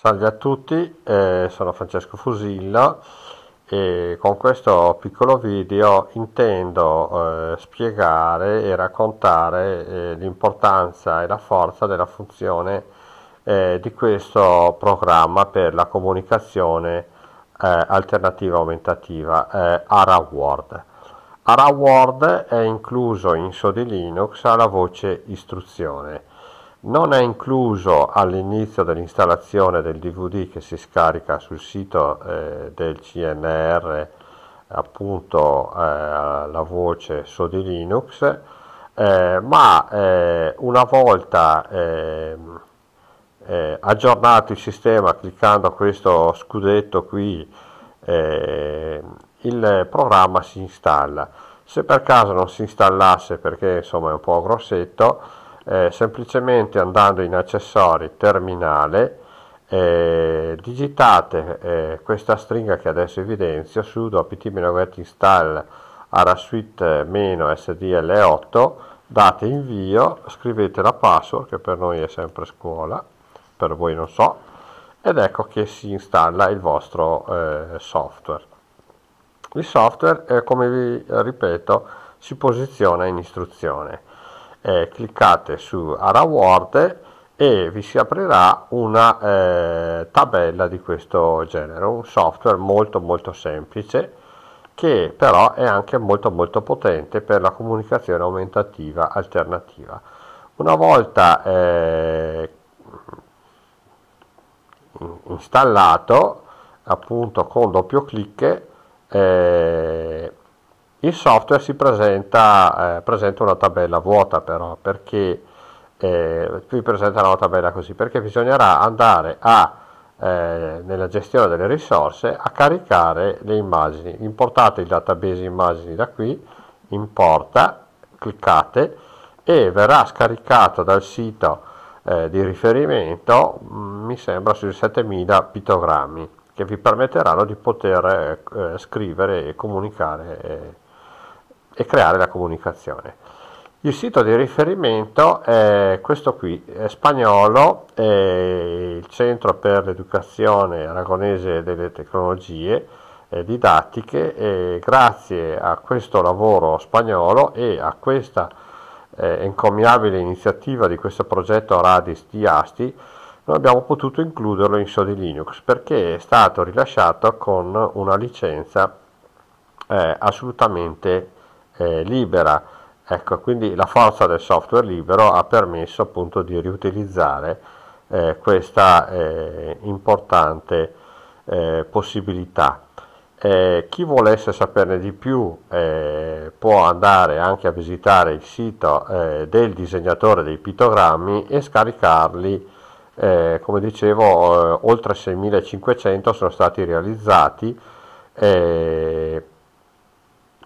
Salve a tutti, eh, sono Francesco Fusilla e con questo piccolo video intendo eh, spiegare e raccontare eh, l'importanza e la forza della funzione eh, di questo programma per la comunicazione eh, alternativa aumentativa eh, ARAWord. ARAWord è incluso in SODI Linux alla voce istruzione non è incluso all'inizio dell'installazione del DVD che si scarica sul sito eh, del CNR appunto eh, la voce so Linux eh, ma eh, una volta ehm, eh, aggiornato il sistema cliccando questo scudetto qui eh, il programma si installa se per caso non si installasse perché insomma è un po' grossetto eh, semplicemente andando in accessori terminale eh, digitate eh, questa stringa che adesso evidenzio sudo apt-get install arasuite-sdl8 date invio scrivete la password che per noi è sempre scuola per voi non so ed ecco che si installa il vostro eh, software il software eh, come vi ripeto si posiziona in istruzione eh, cliccate su Araward e vi si aprirà una eh, tabella di questo genere, un software molto molto semplice che però è anche molto molto potente per la comunicazione aumentativa alternativa. Una volta eh, installato appunto con doppio clic eh, il software si presenta, eh, presenta una tabella vuota però, perché eh, qui presenterà una tabella così, perché bisognerà andare a, eh, nella gestione delle risorse a caricare le immagini. Importate il database immagini da qui, importa, cliccate e verrà scaricato dal sito eh, di riferimento, mm, mi sembra sui 7000 pittogrammi che vi permetteranno di poter eh, scrivere e comunicare. Eh, e creare la comunicazione. Il sito di riferimento è questo qui, è spagnolo, è il Centro per l'Educazione Aragonese delle Tecnologie Didattiche e grazie a questo lavoro spagnolo e a questa eh, encomiabile iniziativa di questo progetto Radis di Asti noi abbiamo potuto includerlo in Sodi Linux perché è stato rilasciato con una licenza eh, assolutamente eh, libera. Ecco, quindi la forza del software libero ha permesso appunto di riutilizzare eh, questa eh, importante eh, possibilità. Eh, chi volesse saperne di più eh, può andare anche a visitare il sito del disegnatore dei pittogrammi e scaricarli eh, come dicevo eh, oltre 6500 sono stati realizzati eh,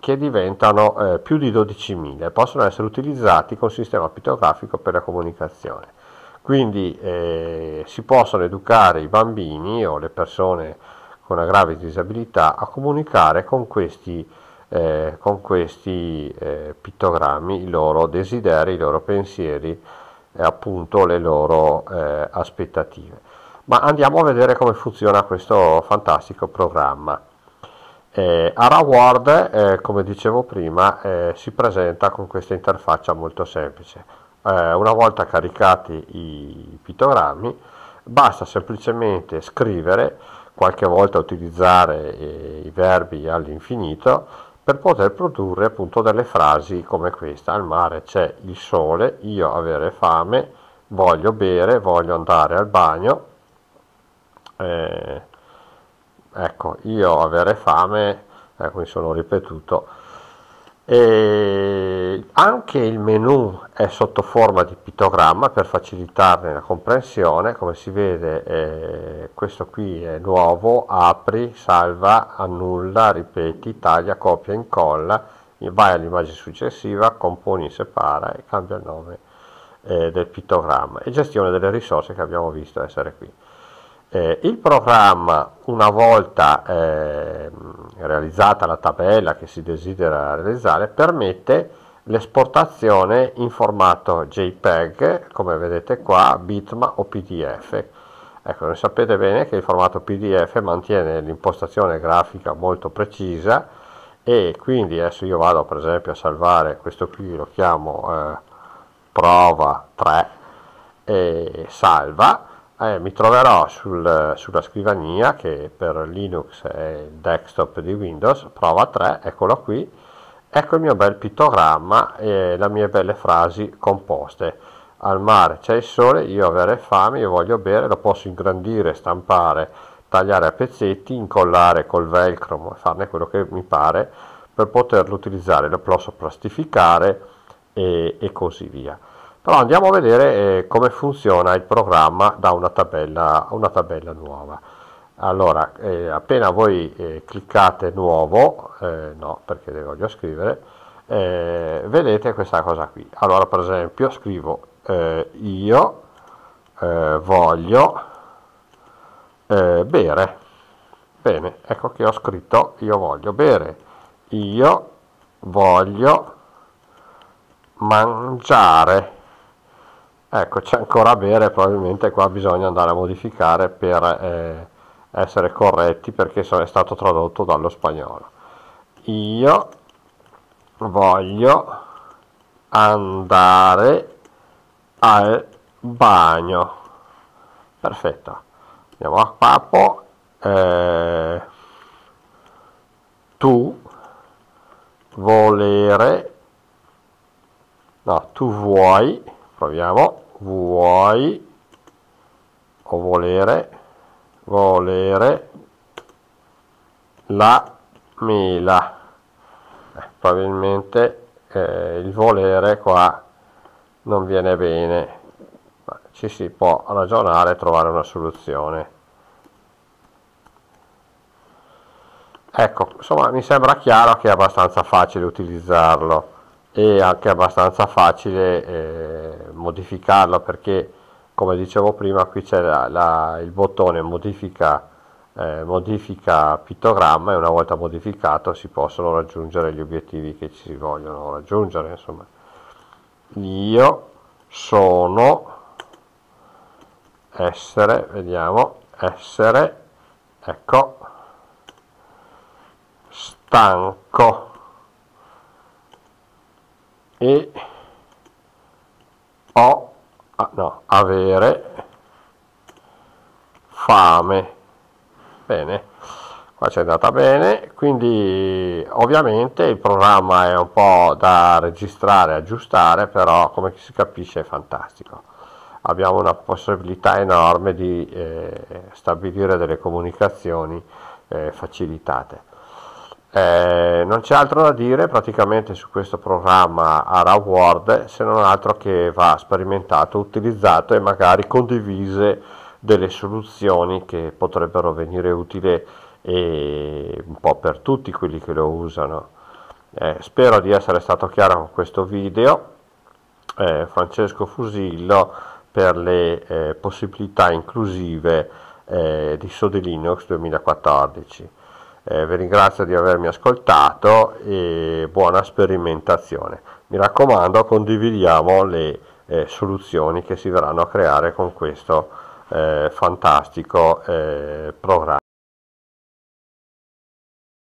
che diventano eh, più di 12.000 e possono essere utilizzati con sistema pittografico per la comunicazione. Quindi eh, si possono educare i bambini o le persone con una grave disabilità a comunicare con questi, eh, con questi eh, pittogrammi i loro desideri, i loro pensieri e appunto le loro eh, aspettative. Ma andiamo a vedere come funziona questo fantastico programma. Eh, Ara Ward, eh, come dicevo prima, eh, si presenta con questa interfaccia molto semplice. Eh, una volta caricati i pittogrammi, basta semplicemente scrivere, qualche volta utilizzare eh, i verbi all'infinito, per poter produrre appunto delle frasi come questa. Al mare c'è il sole, io avere fame, voglio bere, voglio andare al bagno eh, Ecco, io avere fame, ecco, mi sono ripetuto. E anche il menu è sotto forma di pittogramma per facilitarne la comprensione, come si vede eh, questo qui è nuovo, apri, salva, annulla, ripeti, taglia, copia, incolla, vai all'immagine successiva, componi, separa e cambia il nome eh, del pittogramma e gestione delle risorse che abbiamo visto essere qui. Eh, il programma, una volta eh, realizzata la tabella che si desidera realizzare, permette l'esportazione in formato JPEG, come vedete qua, bitma o PDF. Ecco, sapete bene che il formato PDF mantiene l'impostazione grafica molto precisa e quindi adesso io vado per esempio a salvare questo qui, lo chiamo eh, prova 3 e salva eh, mi troverò sul, sulla scrivania che per Linux è il desktop di Windows, prova 3, eccolo qui, ecco il mio bel pittogramma e le mie belle frasi composte. Al mare c'è il sole, io avrei fame, io voglio bere, lo posso ingrandire, stampare, tagliare a pezzetti, incollare col velcro, farne quello che mi pare per poterlo utilizzare, lo posso plastificare e, e così via però andiamo a vedere eh, come funziona il programma da una tabella a una tabella nuova allora eh, appena voi eh, cliccate nuovo eh, no perché le voglio scrivere eh, vedete questa cosa qui allora per esempio scrivo eh, io voglio bere bene ecco che ho scritto io voglio bere io voglio mangiare Ecco, c'è ancora bere, probabilmente qua bisogna andare a modificare per eh, essere corretti perché è stato tradotto dallo spagnolo. Io voglio andare al bagno. Perfetto. Andiamo a capo. Eh, tu volere no, tu vuoi proviamo, vuoi o volere, volere la mela. Eh, probabilmente eh, il volere qua non viene bene, ma ci si può ragionare e trovare una soluzione. Ecco, insomma mi sembra chiaro che è abbastanza facile utilizzarlo e anche abbastanza facile eh, modificarla perché come dicevo prima qui c'è la, la, il bottone modifica, eh, modifica pittogramma e una volta modificato si possono raggiungere gli obiettivi che ci si vogliono raggiungere insomma io sono essere vediamo essere ecco stanco e ho, ah, no, avere fame. Bene, qua c'è andata bene, quindi ovviamente il programma è un po' da registrare, aggiustare, però come si capisce è fantastico. Abbiamo una possibilità enorme di eh, stabilire delle comunicazioni eh, facilitate. Eh, non c'è altro da dire praticamente su questo programma ARA World se non altro che va sperimentato, utilizzato e magari condivise delle soluzioni che potrebbero venire utili un po' per tutti quelli che lo usano. Eh, spero di essere stato chiaro con questo video. Eh, Francesco Fusillo per le eh, possibilità inclusive eh, di Sode Linux 2014. Eh, vi ringrazio di avermi ascoltato e buona sperimentazione. Mi raccomando, condividiamo le eh, soluzioni che si verranno a creare con questo eh, fantastico eh, programma.